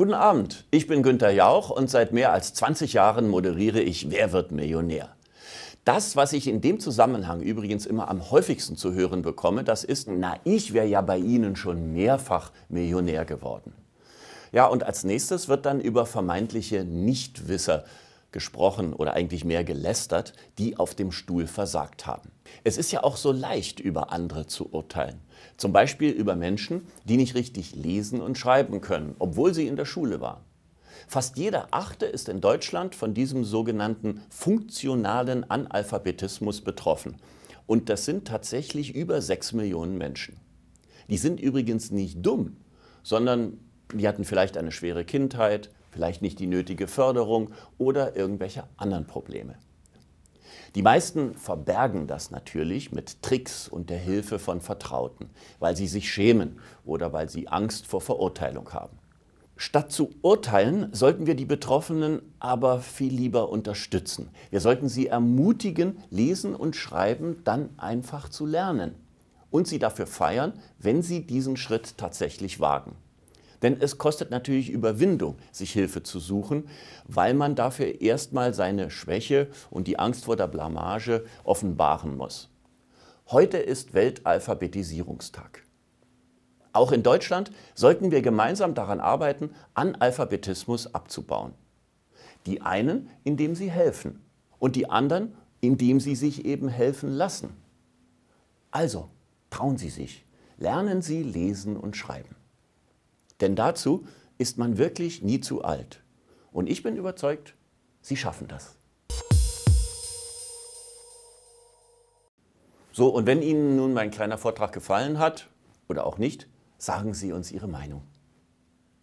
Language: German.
Guten Abend, ich bin Günter Jauch und seit mehr als 20 Jahren moderiere ich Wer wird Millionär? Das, was ich in dem Zusammenhang übrigens immer am häufigsten zu hören bekomme, das ist, na, ich wäre ja bei Ihnen schon mehrfach Millionär geworden. Ja, und als nächstes wird dann über vermeintliche Nichtwisser gesprochen oder eigentlich mehr gelästert, die auf dem Stuhl versagt haben. Es ist ja auch so leicht, über andere zu urteilen. Zum Beispiel über Menschen, die nicht richtig lesen und schreiben können, obwohl sie in der Schule waren. Fast jeder Achte ist in Deutschland von diesem sogenannten funktionalen Analphabetismus betroffen. Und das sind tatsächlich über 6 Millionen Menschen. Die sind übrigens nicht dumm, sondern die hatten vielleicht eine schwere Kindheit, vielleicht nicht die nötige Förderung oder irgendwelche anderen Probleme. Die meisten verbergen das natürlich mit Tricks und der Hilfe von Vertrauten, weil sie sich schämen oder weil sie Angst vor Verurteilung haben. Statt zu urteilen, sollten wir die Betroffenen aber viel lieber unterstützen. Wir sollten sie ermutigen, lesen und schreiben dann einfach zu lernen und sie dafür feiern, wenn sie diesen Schritt tatsächlich wagen. Denn es kostet natürlich Überwindung, sich Hilfe zu suchen, weil man dafür erstmal seine Schwäche und die Angst vor der Blamage offenbaren muss. Heute ist Weltalphabetisierungstag. Auch in Deutschland sollten wir gemeinsam daran arbeiten, Analphabetismus abzubauen. Die einen, indem sie helfen und die anderen, indem sie sich eben helfen lassen. Also, trauen Sie sich, lernen Sie lesen und schreiben. Denn dazu ist man wirklich nie zu alt. Und ich bin überzeugt, Sie schaffen das. So, und wenn Ihnen nun mein kleiner Vortrag gefallen hat oder auch nicht, sagen Sie uns Ihre Meinung.